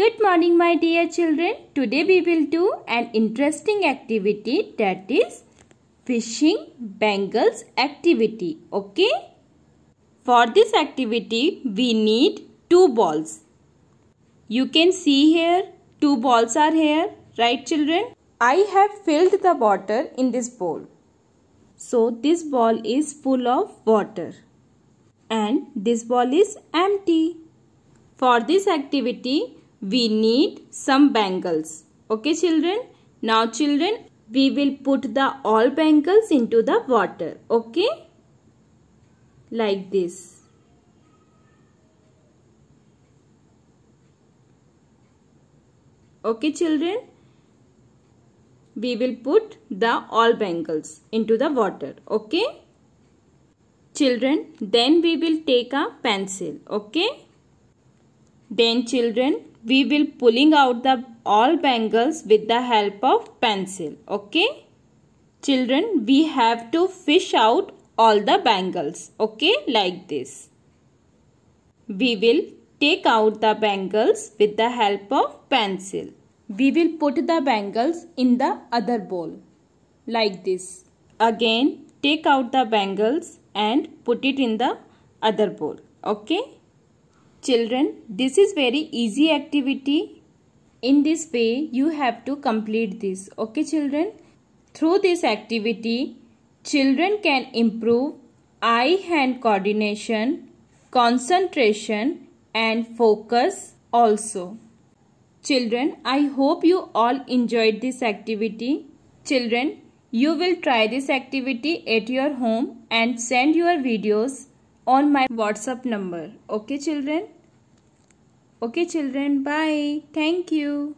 Good morning my dear children. Today we will do an interesting activity that is fishing bangles activity. Okay? For this activity we need two balls. You can see here two balls are here. Right children? I have filled the water in this bowl. So this ball is full of water. And this ball is empty. For this activity we need some bangles. Okay children? Now children, we will put the all bangles into the water. Okay? Like this. Okay children? We will put the all bangles into the water. Okay? Children, then we will take a pencil. Okay? Then children, we will pulling out the all bangles with the help of pencil. Okay. Children, we have to fish out all the bangles. Okay, like this. We will take out the bangles with the help of pencil. We will put the bangles in the other bowl. Like this. Again, take out the bangles and put it in the other bowl. Okay. Children, this is very easy activity. In this way, you have to complete this. Okay, children? Through this activity, children can improve eye-hand coordination, concentration and focus also. Children, I hope you all enjoyed this activity. Children, you will try this activity at your home and send your videos on my WhatsApp number. Okay, children? Okay, children. Bye. Thank you.